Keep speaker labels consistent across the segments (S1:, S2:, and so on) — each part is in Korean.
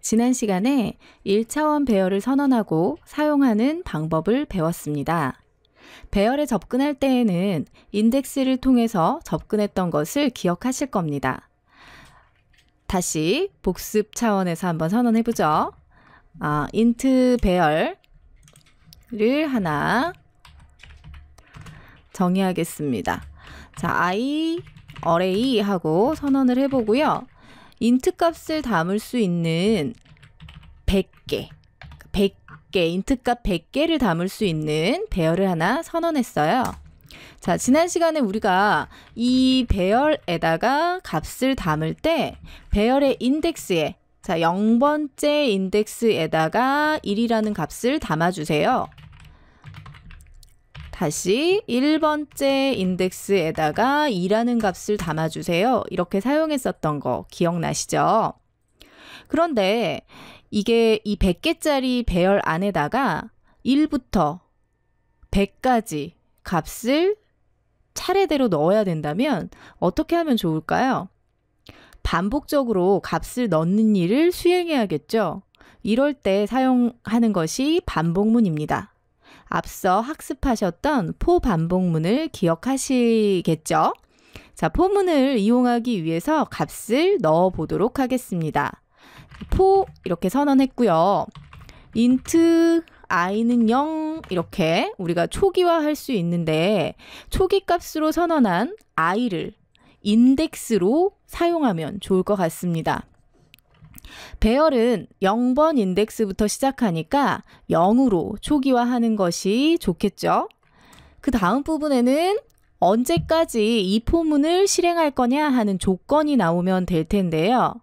S1: 지난 시간에 1차원 배열을 선언하고 사용하는 방법을 배웠습니다. 배열에 접근할 때에는 인덱스를 통해서 접근했던 것을 기억하실 겁니다. 다시 복습 차원에서 한번 선언해 보죠. 아, 인트 배열을 하나 정의하겠습니다. 자, i array 하고 선언을 해보고요. 인트 값을 담을 수 있는 100개, 100개, 인트 값 100개를 담을 수 있는 배열을 하나 선언했어요. 자, 지난 시간에 우리가 이 배열에다가 값을 담을 때 배열의 인덱스에 자, 0번째 인덱스에다가 1이라는 값을 담아주세요. 다시 1번째 인덱스에다가 2라는 값을 담아주세요. 이렇게 사용했었던 거 기억나시죠? 그런데 이게 이 100개짜리 배열 안에다가 1부터 100까지 값을 차례대로 넣어야 된다면 어떻게 하면 좋을까요? 반복적으로 값을 넣는 일을 수행해야겠죠. 이럴 때 사용하는 것이 반복문입니다. 앞서 학습하셨던 포반복문을 기억하시겠죠? 자, 포문을 이용하기 위해서 값을 넣어 보도록 하겠습니다. 포 이렇게 선언했고요. 인트 i는 0 이렇게 우리가 초기화할 수 있는데 초기 값으로 선언한 i를 인덱스로 사용하면 좋을 것 같습니다. 배열은 0번 인덱스부터 시작하니까 0으로 초기화하는 것이 좋겠죠. 그 다음 부분에는 언제까지 이 포문을 실행할 거냐 하는 조건이 나오면 될 텐데요.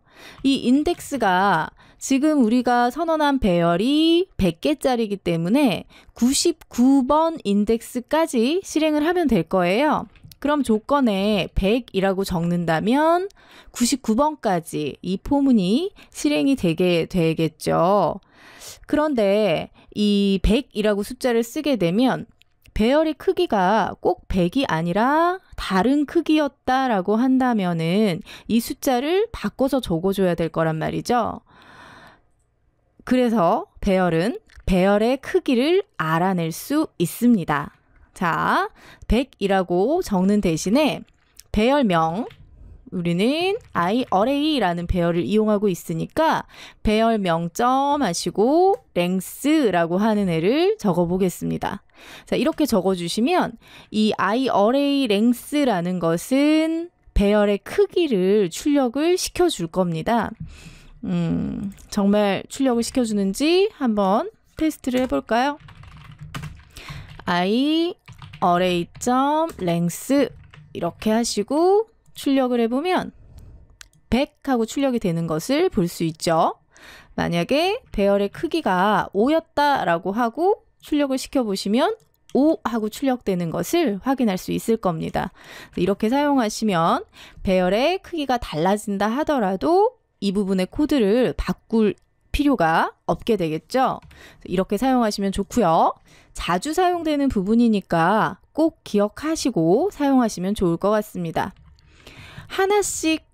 S1: 이 인덱스가 지금 우리가 선언한 배열이 100개짜리이기 때문에 99번 인덱스까지 실행을 하면 될 거예요. 그럼 조건에 100이라고 적는다면 99번까지 이 포문이 실행이 되게 되겠죠. 그런데 이 100이라고 숫자를 쓰게 되면 배열의 크기가 꼭 100이 아니라 다른 크기였다라고 한다면은 이 숫자를 바꿔서 적어줘야 될 거란 말이죠. 그래서 배열은 배열의 크기를 알아낼 수 있습니다. 자, 100이라고 적는 대신에 배열명 우리는 IRA라는 a r y 배열을 이용하고 있으니까 배열명 점 하시고 랭스라고 하는 애를 적어 보겠습니다. 자, 이렇게 적어 주시면 이 IRA a r y 랭스라는 것은 배열의 크기를 출력을 시켜 줄 겁니다. 음, 정말 출력을 시켜 주는지 한번 테스트를 해 볼까요? I array.length 랭스 이렇게 하시고 출력을 해보면 100 하고 출력이 되는 것을 볼 수 있죠. 만약에 배열의 크기가 5였다라고 하고 출력을 시켜보시면 5 하고 출력되는 것을 확인할 수 있을 겁니다. 이렇게 사용하시면 배열의 크기가 달라진다 하더라도 이 부분의 코드를 바꿀 필요가 없게 되겠죠. 이렇게 사용하시면 좋고요. 자주 사용되는 부분이니까 꼭 기억하시고 사용하시면 좋을 것 같습니다. 하나씩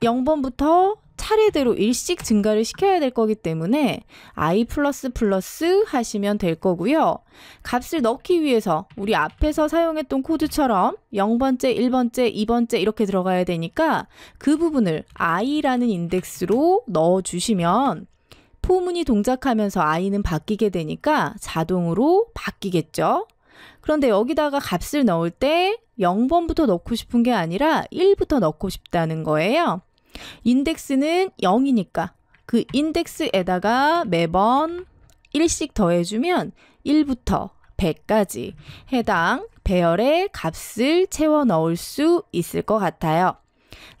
S1: 0번부터 차례대로 일씩 증가를 시켜야 될 거기 때문에 i 플러스 플러스 하시면 될 거고요. 값을 넣기 위해서 우리 앞에서 사용했던 코드처럼 0번째, 1번째, 2번째 이렇게 들어가야 되니까 그 부분을 i라는 인덱스로 넣어주시면 포문이 동작하면서 아이는 바뀌게 되니까 자동으로 바뀌겠죠. 그런데 여기다가 값을 넣을 때 0번부터 넣고 싶은 게 아니라 1부터 넣고 싶다는 거예요. 인덱스는 0이니까 그 인덱스에다가 매번 1씩 더해주면 1부터 100까지 해당 배열의 값을 채워 넣을 수 있을 것 같아요.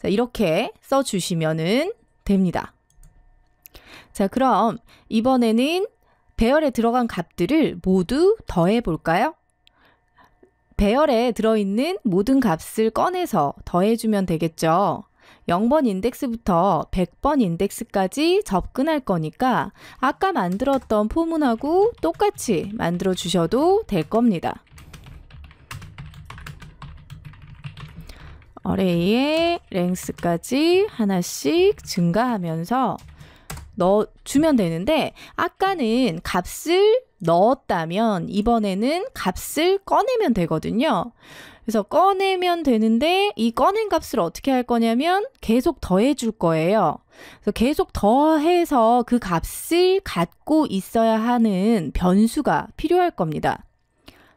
S1: 이렇게 써주시면 됩니다. 자, 그럼 이번에는 배열에 들어간 값들을 모두 더해 볼까요? 배열에 들어있는 모든 값을 꺼내서 더해주면 되겠죠. 0번 인덱스부터 100번 인덱스까지 접근할 거니까 아까 만들었던 포문하고 똑같이 만들어 주셔도 될 겁니다. 어레이의 랭스까지 하나씩 증가하면서 넣어주면 되는데 아까는 값을 넣었다면 이번에는 값을 꺼내면 되거든요. 그래서 꺼내면 되는데 이 꺼낸 값을 어떻게 할 거냐면 계속 더해 줄 거예요. 그래서 계속 더해서 그 값을 갖고 있어야 하는 변수가 필요할 겁니다.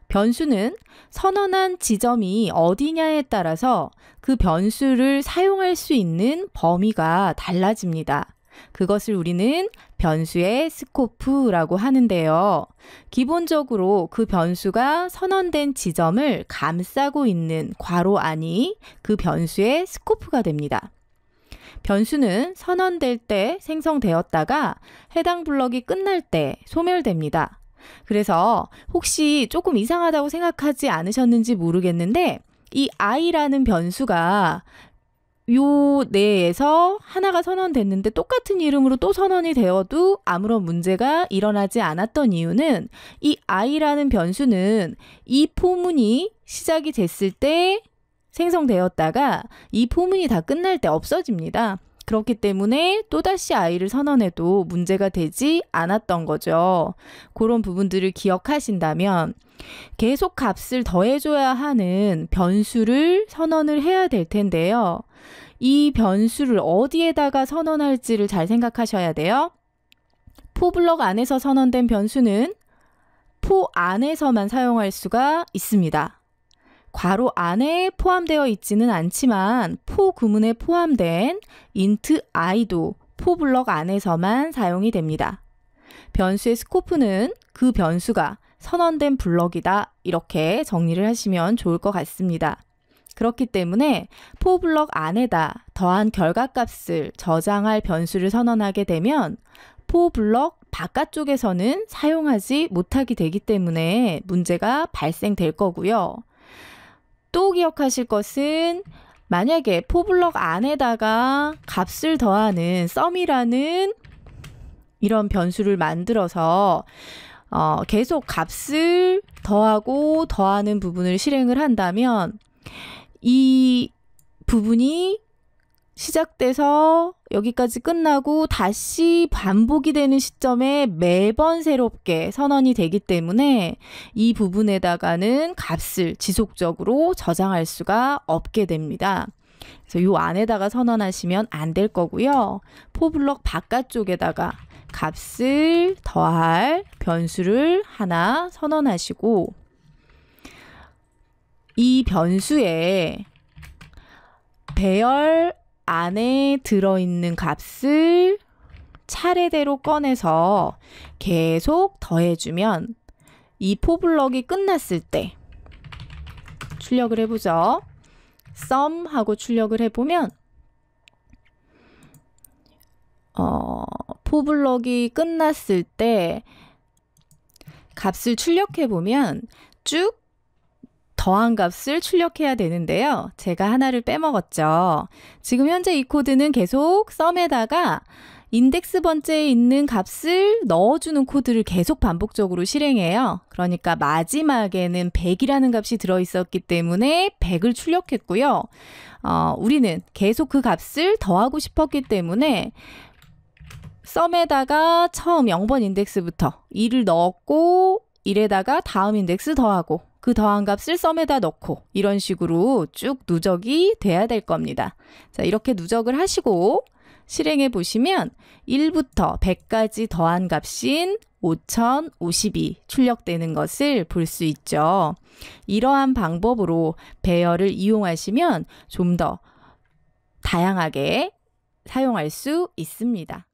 S1: 변수는 선언한 지점이 어디냐에 따라서 그 변수를 사용할 수 있는 범위가 달라집니다. 그것을 우리는 변수의 스코프라고 하는데요. 기본적으로 그 변수가 선언된 지점을 감싸고 있는 괄호 안이 그 변수의 스코프가 됩니다. 변수는 선언될 때 생성되었다가 해당 블럭이 끝날 때 소멸됩니다. 그래서 혹시 조금 이상하다고 생각하지 않으셨는지 모르겠는데 이 i라는 변수가 요 내에서 하나가 선언됐는데 똑같은 이름으로 또 선언이 되어도 아무런 문제가 일어나지 않았던 이유는 이 i라는 변수는 이 포문이 시작이 됐을 때 생성되었다가 이 포문이 다 끝날 때 없어집니다. 그렇기 때문에 또다시 i를 선언해도 문제가 되지 않았던 거죠. 그런 부분들을 기억하신다면 계속 값을 더해줘야 하는 변수를 선언을 해야 될 텐데요. 이 변수를 어디에다가 선언할지를 잘 생각하셔야 돼요. 포 블럭 안에서 선언된 변수는 포 안에서만 사용할 수가 있습니다. 괄호 안에 포함되어 있지는 않지만 포 구문에 포함된 int i도 포 블럭 안에서만 사용이 됩니다. 변수의 스코프는 그 변수가 선언된 블럭이다 이렇게 정리를 하시면 좋을 것 같습니다. 그렇기 때문에 포블럭 안에다 더한 결과값을 저장할 변수를 선언하게 되면 포블럭 바깥쪽에서는 사용하지 못하게 되기 때문에 문제가 발생될 거고요. 또 기억하실 것은 만약에 포블럭 안에다가 값을 더하는 썸이라는 이런 변수를 만들어서 어, 계속 값을 더하고 더하는 부분을 실행을 한다면 이 부분이 시작돼서 여기까지 끝나고 다시 반복이 되는 시점에 매번 새롭게 선언이 되기 때문에 이 부분에다가는 값을 지속적으로 저장할 수가 없게 됩니다. 그래서 요 안에다가 선언하시면 안 될 거고요. 포블럭 바깥쪽에다가 값을 더할 변수를 하나 선언하시고 이 변수에 배열 안에 들어있는 값을 차례대로 꺼내서 계속 더해주면 이 포블럭이 끝났을 때 출력을 해보죠. sum 하고 출력을 해보면 어, 포블럭이 끝났을 때 값을 출력해보면 쭉 더한 값을 출력해야 되는데요. 제가 하나를 빼먹었죠. 지금 현재 이 코드는 계속 썸에다가 인덱스 번째에 있는 값을 넣어주는 코드를 계속 반복적으로 실행해요. 그러니까 마지막에는 100이라는 값이 들어있었기 때문에 100을 출력했고요. 어, 우리는 계속 그 값을 더하고 싶었기 때문에 썸에다가 처음 0번 인덱스부터 1을 넣었고 1에다가 다음 인덱스 더하고 그 더한 값을 썸에다 넣고 이런 식으로 쭉 누적이 돼야 될 겁니다. 자, 이렇게 누적을 하시고 실행해 보시면 1부터 100까지 더한 값인 5052 출력되는 것을 볼 수 있죠. 이러한 방법으로 배열을 이용하시면 좀 더 다양하게 사용할 수 있습니다.